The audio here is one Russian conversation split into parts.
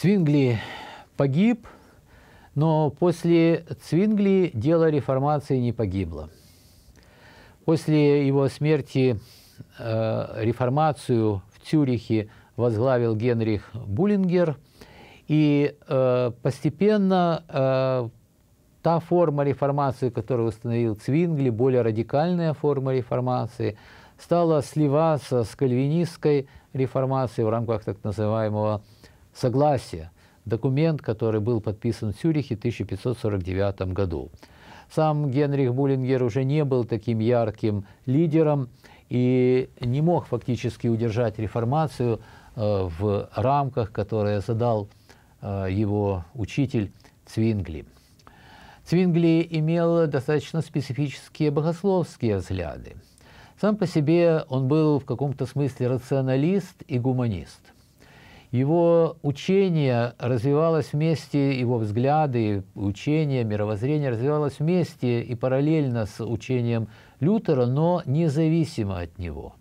Цвингли погиб, но после Цвингли дело реформации не погибло. После его смерти э, реформацию в Цюрихе возглавил Генрих Буллингер, и э, постепенно э, та форма реформации, которую установил Цвингли, более радикальная форма реформации, стала сливаться с кальвинистской реформацией в рамках так называемого согласия, документ, который был подписан в Цюрихе в 1549 году. Сам Генрих Буллингер уже не был таким ярким лидером и не мог фактически удержать реформацию э, в рамках, которые задал э, его учитель Цвингли. Цвингли имел достаточно специфические богословские взгляды. Сам по себе он был в каком-то смысле рационалист и гуманист – его учение развивалось вместе, его взгляды, учение, мировоззрение развивалось вместе и параллельно с учением Лютера, но независимо от него.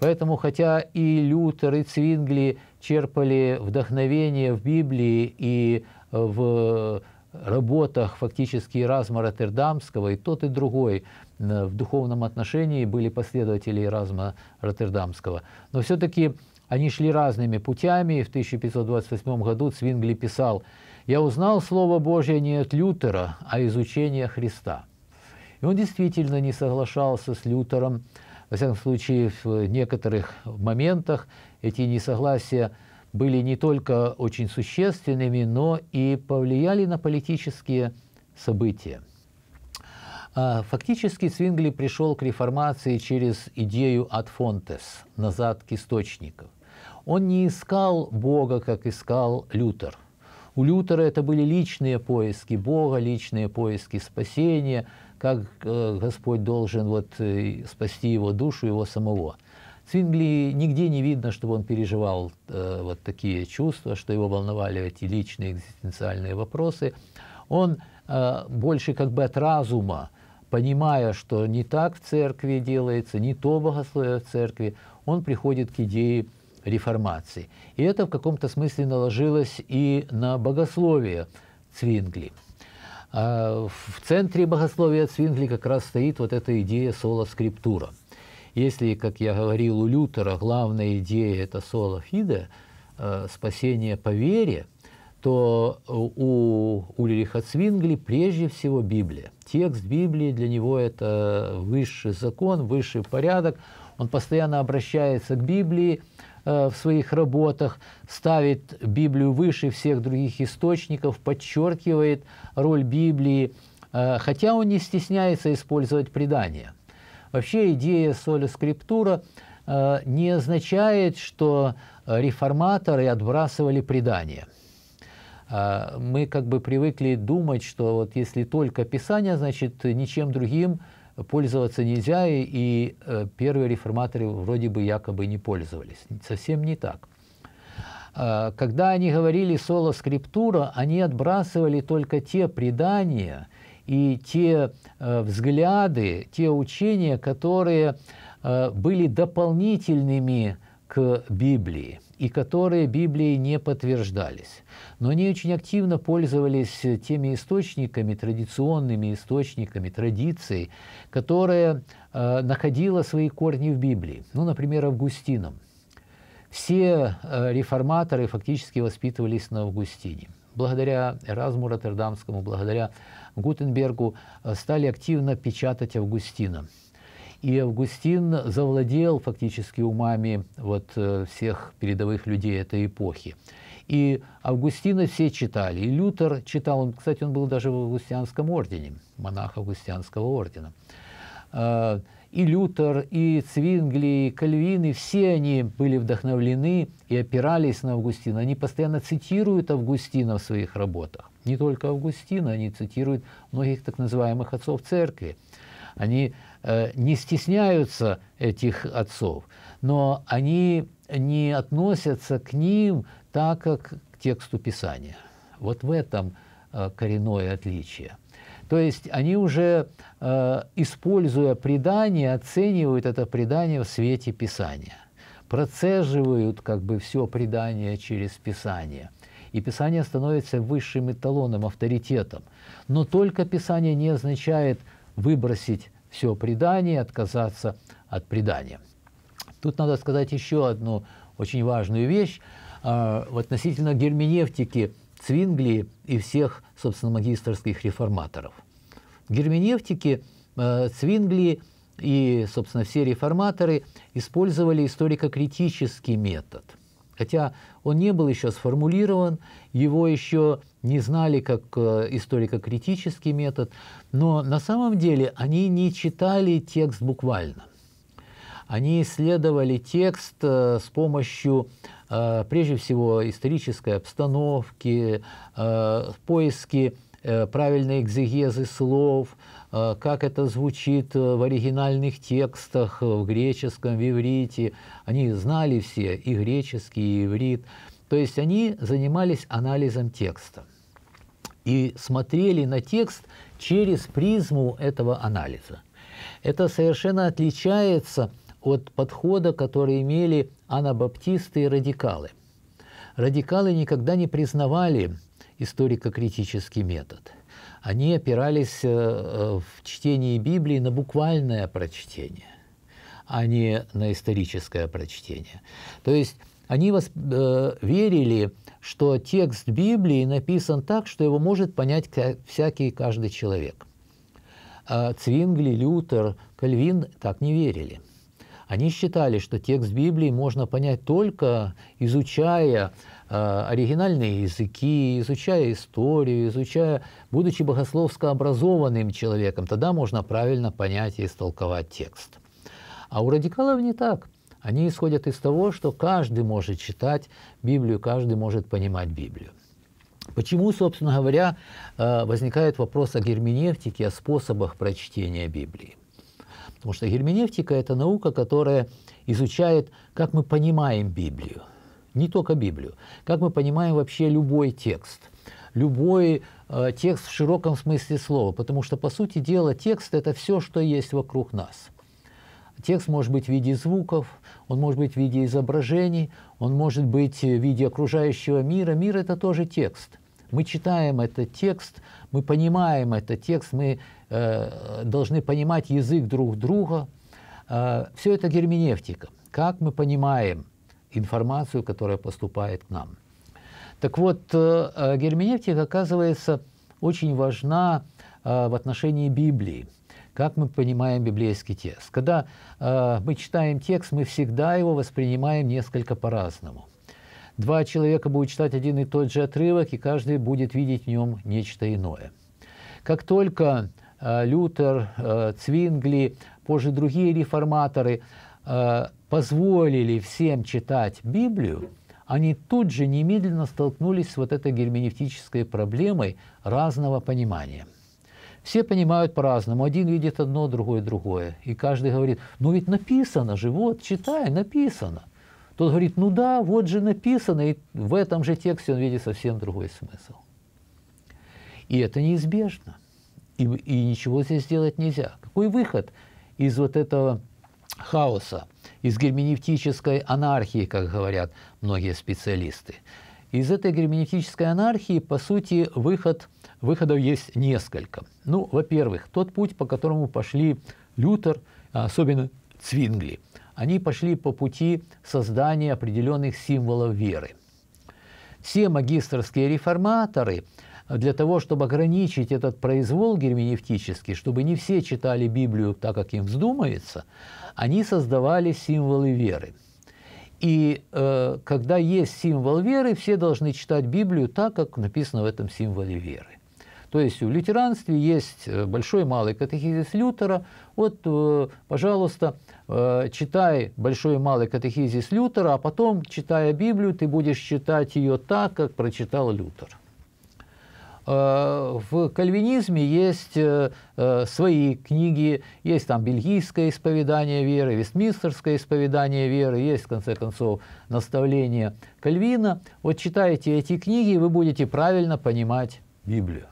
Поэтому, хотя и Лютер, и Цвингли черпали вдохновение в Библии и в работах фактически Разма Роттердамского, и тот, и другой э, в духовном отношении были последователи Разма Роттердамского. Но все-таки они шли разными путями, и в 1528 году Цвингли писал «Я узнал Слово Божье не от Лютера, а из учения Христа». И он действительно не соглашался с Лютером, во всяком случае, в некоторых моментах эти несогласия были не только очень существенными, но и повлияли на политические события. А, фактически Цвингли пришел к реформации через идею от фонтес, назад к источникам. Он не искал Бога, как искал Лютер. У Лютера это были личные поиски Бога, личные поиски спасения, как э, Господь должен вот э, спасти его душу, его самого. Цвингли нигде не видно, чтобы он переживал э, вот такие чувства, что его волновали эти личные экзистенциальные вопросы. Он э, больше как бы от разума, понимая, что не так в церкви делается, не то богословие в церкви, он приходит к идее реформации. И это в каком-то смысле наложилось и на богословие Цвингли. А, в центре богословия Цвингли как раз стоит вот эта идея соло-скриптура. Если, как я говорил, у Лютера главная идея – это соло-фиде, э, спасение по вере, то у Ульриха Цвингли прежде всего Библия. Текст Библии для него – это высший закон, высший порядок. Он постоянно обращается к Библии, Э, в своих работах, ставит Библию выше всех других источников, подчеркивает роль Библии, э, хотя он не стесняется использовать предания. Вообще идея соли скриптура э, не означает, что реформаторы отбрасывали предания. Мы как бы привыкли думать, что вот если только Писание, значит, ничем другим – пользоваться нельзя, и, и э, первые реформаторы вроде бы якобы не пользовались. Совсем не так. А, когда они говорили соло скриптура, они отбрасывали только те предания и те э, взгляды, те учения, которые э, были дополнительными к Библии и которые Библией не подтверждались. Но они очень активно пользовались теми источниками, традиционными источниками, традицией, которая э, находила свои корни в Библии. Ну, например, Августином. Все э, реформаторы фактически воспитывались на Августине. Благодаря Эразму Роттердамскому, благодаря Гутенбергу э, стали активно печатать Августина. И Августин завладел фактически умами вот э, всех передовых людей этой эпохи. И Августина все читали. И Лютер читал, он, кстати, он был даже в Августианском ордене, монах Августианского ордена. А, и Лютер, и Цвингли, и Кальвин, и все они были вдохновлены и опирались на Августина. Они постоянно цитируют Августина в своих работах. Не только Августина, они цитируют многих так называемых отцов церкви. Они Э, не стесняются этих отцов, но они не относятся к ним так, как к тексту Писания. Вот в этом э, коренное отличие. То есть они уже, э, используя предание, оценивают это предание в свете Писания, процеживают как бы все предание через Писание. И Писание становится высшим эталоном, авторитетом. Но только Писание не означает выбросить все предание, отказаться от предания. Тут надо сказать еще одну очень важную вещь. А, относительно герменевтики Цвингли и всех, собственно, магистрских реформаторов. герменевтики э, Цвингли и, собственно, все реформаторы использовали историко-критический метод. Хотя он не был еще сформулирован, его еще не знали как э, историко-критический метод, но на самом деле они не читали текст буквально. Они исследовали текст э, с помощью, э, прежде всего, исторической обстановки, поиски правильной экзегезы слов, как это звучит в оригинальных текстах, в греческом, в иврите. Они знали все и греческий, и иврит. То есть они занимались анализом текста и смотрели на текст через призму этого анализа. Это совершенно отличается от подхода, который имели анабаптисты и радикалы. Радикалы никогда не признавали историко-критический метод. Они опирались э, э, в чтении Библии на буквальное прочтение а не на историческое прочтение. То есть они восп... э, верили, что текст Библии написан так, что его может понять всякий каждый человек. Э, а Цвингли, Лютер, Кальвин так не верили. Они считали, что текст Библии можно понять только изучая э, оригинальные языки, изучая историю, изучая, будучи богословско образованным человеком, тогда можно правильно понять и истолковать текст. А у радикалов не так они исходят из того, что каждый может читать Библию, каждый может понимать Библию. Почему, собственно говоря, э, возникает вопрос о герменевтике, о способах прочтения Библии? Потому что герменевтика – это наука, которая изучает, как мы понимаем Библию. Не только Библию. Как мы понимаем вообще любой текст. Любой э, текст в широком смысле слова. Потому что, по сути дела, текст – это все, что есть вокруг нас – Текст может быть в виде звуков, он может быть в виде изображений, он может быть в виде окружающего мира. Мир – это тоже текст. Мы читаем этот текст, мы понимаем этот текст, мы э, должны понимать язык друг друга. Э, все это герменевтика. Как мы понимаем информацию, которая поступает к нам. Так вот, э, э герменевтика, оказывается, очень важна э, в отношении Библии как мы понимаем библейский текст. Когда э, мы читаем текст, мы всегда его воспринимаем несколько по-разному. Два человека будут читать один и тот же отрывок, и каждый будет видеть в нем нечто иное. Как только э, Лютер, э, Цвингли, позже другие реформаторы э, позволили всем читать Библию, они тут же немедленно столкнулись с вот этой герменевтической проблемой разного понимания – все понимают по-разному. Один видит одно, другой другое. И каждый говорит, ну ведь написано же, вот, читай, написано. Тот говорит, ну да, вот же написано, и в этом же тексте он видит совсем другой смысл. И это неизбежно. И, и ничего здесь сделать нельзя. Какой выход из вот этого хаоса, из герменевтической анархии, как говорят многие специалисты? Из этой герменевтической анархии, по сути, выход, выходов есть несколько. Ну, во-первых, тот путь, по которому пошли Лютер, а особенно Цвингли, они пошли по пути создания определенных символов веры. Все магистрские реформаторы для того, чтобы ограничить этот произвол герменевтический, чтобы не все читали Библию так, как им вздумается, они создавали символы веры – и э, когда есть символ веры, все должны читать Библию так, как написано в этом символе веры. То есть в лютеранстве есть э, большой и малый катехизис Лютера. Вот, э, пожалуйста, э, читай большой и малый катехизис Лютера, а потом, читая Библию, ты будешь читать ее так, как прочитал Лютер. Э, в кальвинизме есть э, э, свои книги, есть там бельгийское исповедание веры, вестминстерское исповедание веры, есть, в конце концов, наставление Кальвина. Вот читайте эти книги, и вы будете правильно понимать Библию.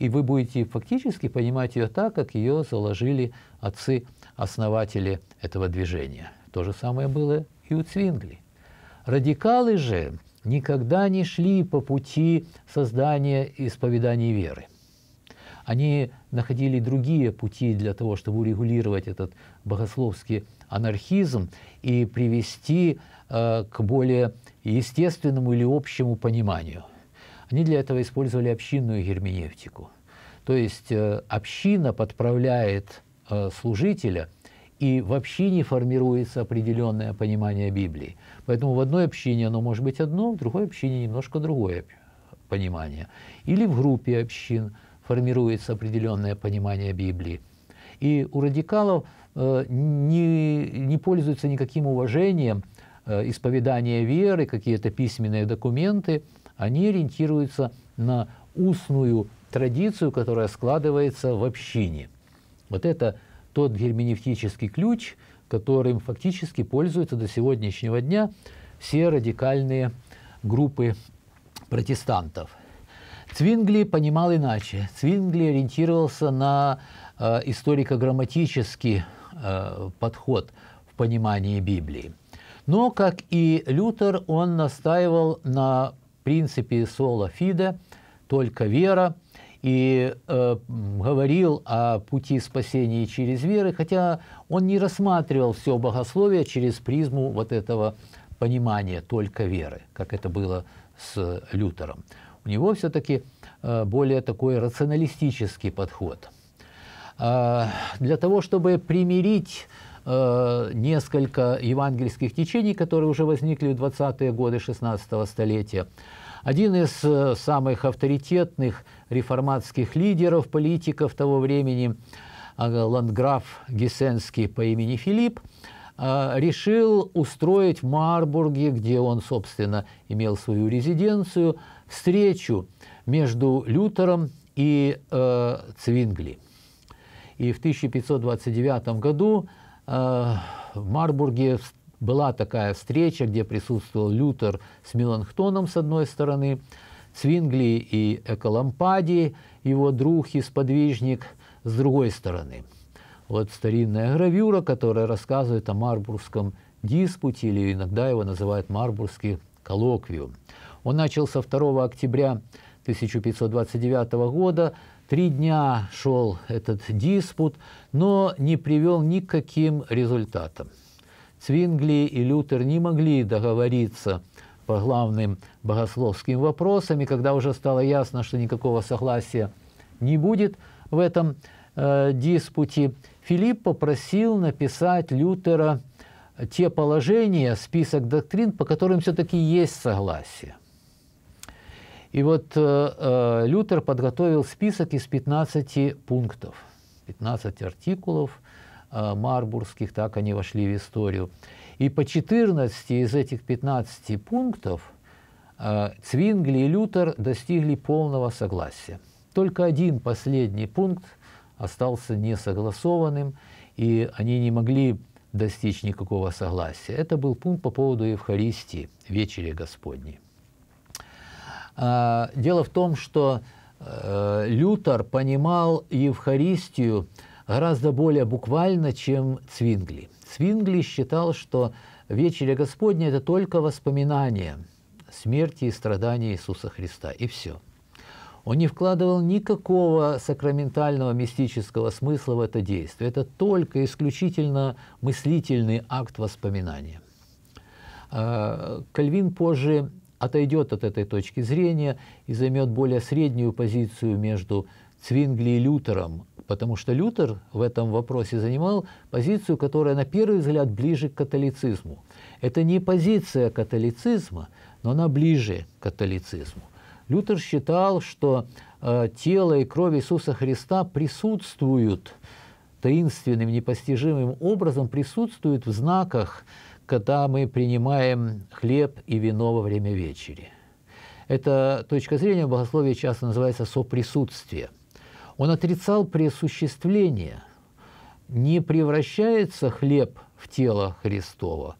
И вы будете фактически понимать ее так, как ее заложили отцы-основатели этого движения. То же самое было и у Цвингли. Радикалы же никогда не шли по пути создания исповедания веры. Они находили другие пути для того, чтобы урегулировать этот богословский анархизм и привести э, к более естественному или общему пониманию. Они для этого использовали общинную герменевтику. То есть э, община подправляет э, служителя – и в общине формируется определенное понимание Библии. Поэтому в одной общине оно может быть одно, в другой общине немножко другое понимание. Или в группе общин формируется определенное понимание Библии. И у радикалов э, не, не пользуются никаким уважением э, исповедания веры, какие-то письменные документы. Они ориентируются на устную традицию, которая складывается в общине. Вот это тот герменевтический ключ, которым фактически пользуются до сегодняшнего дня все радикальные группы протестантов. Цвингли понимал иначе. Цвингли ориентировался на э, историко-грамматический э, подход в понимании Библии. Но, как и Лютер, он настаивал на принципе соло фиде, только вера – и э, говорил о пути спасения через веры, хотя он не рассматривал все богословие через призму вот этого понимания только веры, как это было с Лютером. У него все-таки э, более такой рационалистический подход. Э, для того, чтобы примирить э, несколько евангельских течений, которые уже возникли в 20-е годы 16 столетия, один из э, самых авторитетных – реформатских лидеров, политиков того времени, а, ландграф Гессенский по имени Филипп, а, решил устроить в Марбурге, где он, собственно, имел свою резиденцию, встречу между Лютером и э, Цвингли. И в 1529 году э, в Марбурге была такая встреча, где присутствовал Лютер с Меланхтоном, с одной стороны, Свингли и Эколампади, его друг и сподвижник, с другой стороны. Вот старинная гравюра, которая рассказывает о Марбургском диспуте, или иногда его называют Марбургский коллоквиум. Он начался 2 октября 1529 года. Три дня шел этот диспут, но не привел никаким к результатам. Цвингли и Лютер не могли договориться по главным богословским вопросам, и когда уже стало ясно, что никакого согласия не будет в этом э, диспуте, Филипп попросил написать Лютера те положения, список доктрин, по которым все-таки есть согласие. И вот э, э Лютер подготовил список из 15 пунктов, 15 артикулов э, марбургских, так они вошли в историю. И по 14 из этих 15 пунктов э, Цвингли и Лютер достигли полного согласия. Только один последний пункт остался несогласованным, и они не могли достичь никакого согласия. Это был пункт по поводу Евхаристии, вечери Господней. Э, дело в том, что э, Лютер понимал Евхаристию – гораздо более буквально, чем Цвингли. Цвингли считал, что вечеря Господня – это только воспоминание смерти и страдания Иисуса Христа, и все. Он не вкладывал никакого сакраментального мистического смысла в это действие. Это только исключительно мыслительный акт воспоминания. А, Кальвин позже отойдет от этой точки зрения и займет более среднюю позицию между Цвингли и Лютером потому что Лютер в этом вопросе занимал позицию, которая на первый взгляд ближе к католицизму. Это не позиция католицизма, но она ближе к католицизму. Лютер считал, что э, тело и кровь Иисуса Христа присутствуют таинственным, непостижимым образом, присутствуют в знаках, когда мы принимаем хлеб и вино во время вечери. Эта точка зрения в богословии часто называется соприсутствие – он отрицал преосуществление. Не превращается хлеб в тело Христова,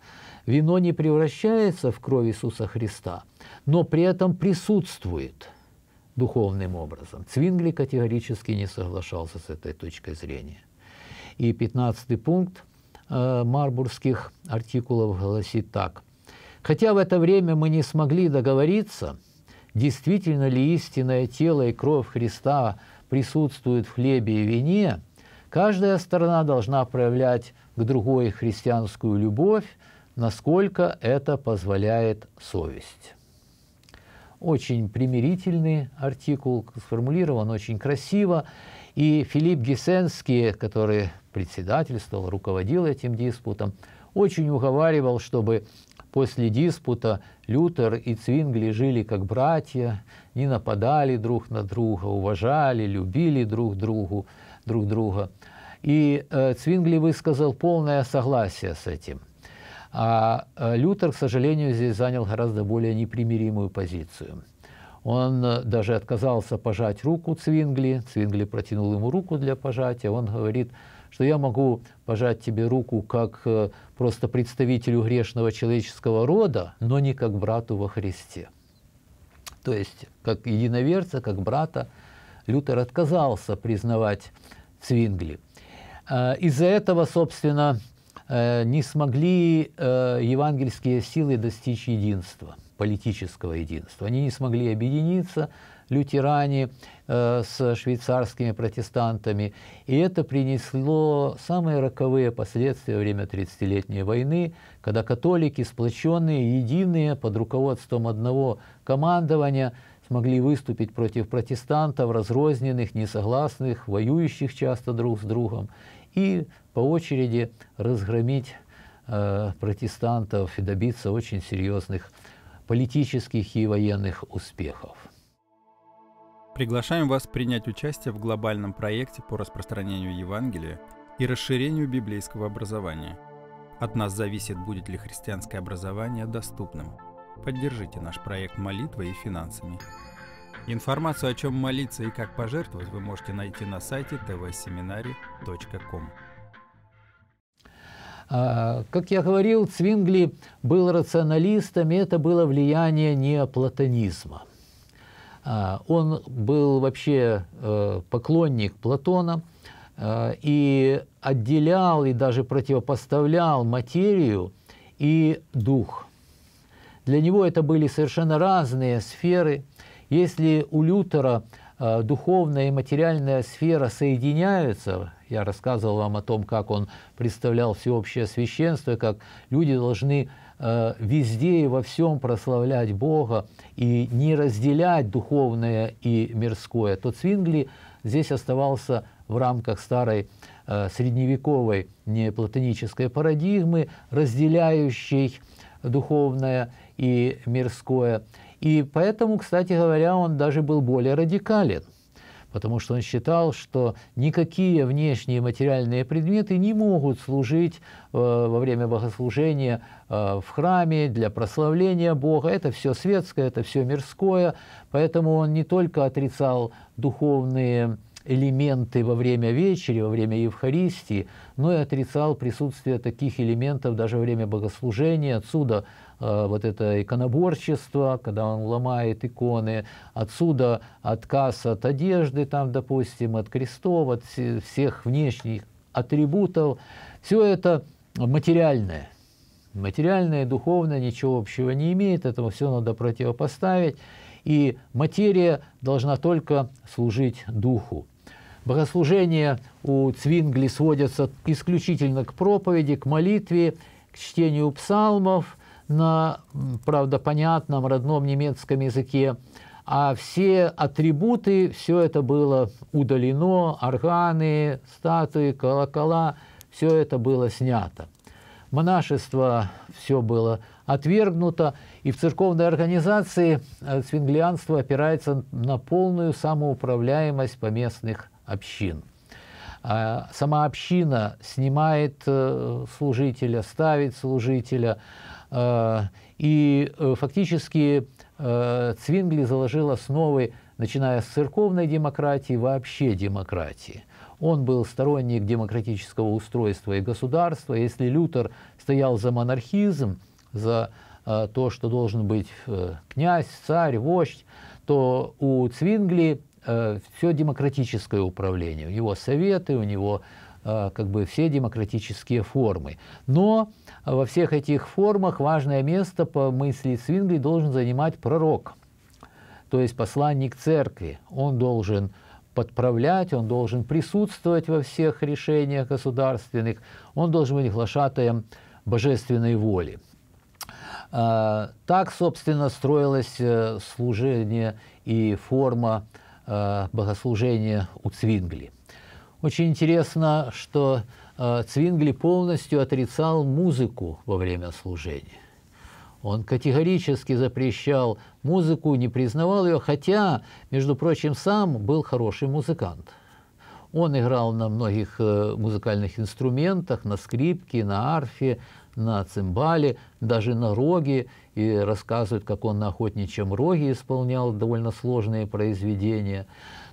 вино не превращается в кровь Иисуса Христа, но при этом присутствует духовным образом. Цвингли категорически не соглашался с этой точкой зрения. И пятнадцатый пункт э, марбургских артикулов гласит так. «Хотя в это время мы не смогли договориться, действительно ли истинное тело и кровь Христа – присутствует в хлебе и вине, каждая сторона должна проявлять к другой христианскую любовь, насколько это позволяет совесть. Очень примирительный артикул, сформулирован очень красиво. И Филипп Гесенский, который председательствовал, руководил этим диспутом, очень уговаривал, чтобы После диспута Лютер и Цвингли жили как братья, не нападали друг на друга, уважали, любили друг, другу, друг друга. И э, Цвингли высказал полное согласие с этим. А э, Лютер, к сожалению, здесь занял гораздо более непримиримую позицию. Он э, даже отказался пожать руку Цвингли. Цвингли протянул ему руку для пожатия. Он говорит, что я могу пожать тебе руку как э, просто представителю грешного человеческого рода, но не как брату во Христе. То есть, как единоверца, как брата, Лютер отказался признавать Цвингли. А, из-за этого, собственно, э, не смогли э, евангельские силы достичь единства, политического единства. Они не смогли объединиться, лютеране э, с швейцарскими протестантами. И это принесло самые роковые последствия во время 30-летней войны, когда католики, сплоченные, единые, под руководством одного командования, смогли выступить против протестантов, разрозненных, несогласных, воюющих часто друг с другом, и по очереди разгромить э, протестантов и добиться очень серьезных политических и военных успехов. Приглашаем вас принять участие в глобальном проекте по распространению Евангелия и расширению библейского образования. От нас зависит, будет ли христианское образование доступным. Поддержите наш проект молитвой и финансами. Информацию, о чем молиться и как пожертвовать, вы можете найти на сайте tvseminary.com. А, как я говорил, Цвингли был рационалистом, и это было влияние неоплатонизма. А, он был вообще э, поклонник Платона э, и отделял и даже противопоставлял материю и дух. Для него это были совершенно разные сферы. Если у Лютера э, духовная и материальная сфера соединяются, я рассказывал вам о том, как он представлял всеобщее священство, как люди должны Э, везде и во всем прославлять Бога и не разделять духовное и мирское, то Цвингли здесь оставался в рамках старой э, средневековой неплатонической парадигмы, разделяющей духовное и мирское. И поэтому, кстати говоря, он даже был более радикален – потому что он считал, что никакие внешние материальные предметы не могут служить э, во время богослужения э, в храме для прославления Бога. Это все светское, это все мирское, поэтому он не только отрицал духовные элементы во время вечери, во время Евхаристии, но и отрицал присутствие таких элементов даже во время богослужения. Отсюда Э, вот это иконоборчество, когда он ломает иконы, отсюда отказ от одежды, там, допустим, от крестов, от всех внешних атрибутов. Все это материальное. Материальное, духовное ничего общего не имеет, этому все надо противопоставить. И материя должна только служить духу. Богослужения у Цвингли сводятся исключительно к проповеди, к молитве, к чтению псалмов – на, правда, понятном родном немецком языке, а все атрибуты, все это было удалено, органы, статуи, колокола, все это было снято. Монашество все было отвергнуто, и в церковной организации э, свинглианство опирается на полную самоуправляемость поместных общин. А, сама община снимает э, служителя, ставит служителя, Э, и э, фактически э, Цвингли заложил основы, начиная с церковной демократии, вообще демократии. Он был сторонник демократического устройства и государства. Если Лютер стоял за монархизм, за то, что должен быть князь, царь, вождь, то у Цвингли все демократическое управление. У него советы, у него Э, как бы все демократические формы. Но во всех этих формах важное место, по мысли Свингли, должен занимать пророк, то есть посланник церкви. Он должен подправлять, он должен присутствовать во всех решениях государственных, он должен быть глашатаем божественной воли. Э, так, собственно, строилось э, служение и форма богослужения у Цвингли. Очень интересно, что э, Цвингли полностью отрицал музыку во время служения. Он категорически запрещал музыку, не признавал ее, хотя, между прочим, сам был хороший музыкант. Он играл на многих э, музыкальных инструментах, на скрипке, на арфе, на цимбале, даже на роге. И рассказывают, как он на охотничьем роге исполнял довольно сложные произведения.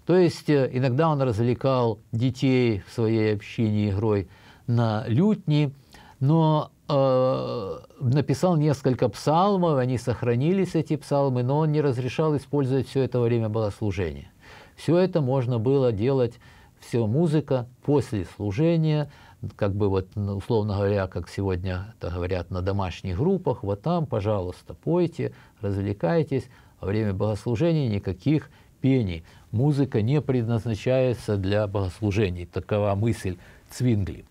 То есть э, иногда он развлекал детей в своей общине игрой на лютни, но э, написал несколько псалмов, они сохранились, эти псалмы, но он не разрешал использовать все это время богослужения. Все это можно было делать, все музыка после служения, как бы вот, ну, условно говоря, как сегодня это говорят на домашних группах, вот там, пожалуйста, пойте, развлекайтесь, во время богослужения никаких пений музыка не предназначается для богослужений. Такова мысль Цвингли.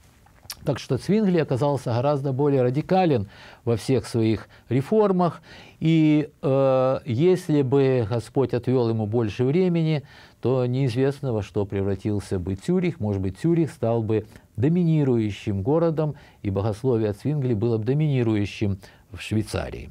Так что Цвингли оказался гораздо более радикален во всех своих реформах, и э, если бы Господь отвел ему больше времени, то неизвестно во что превратился бы Цюрих, может быть, Цюрих стал бы доминирующим городом, и богословие Цвингли было бы доминирующим в Швейцарии.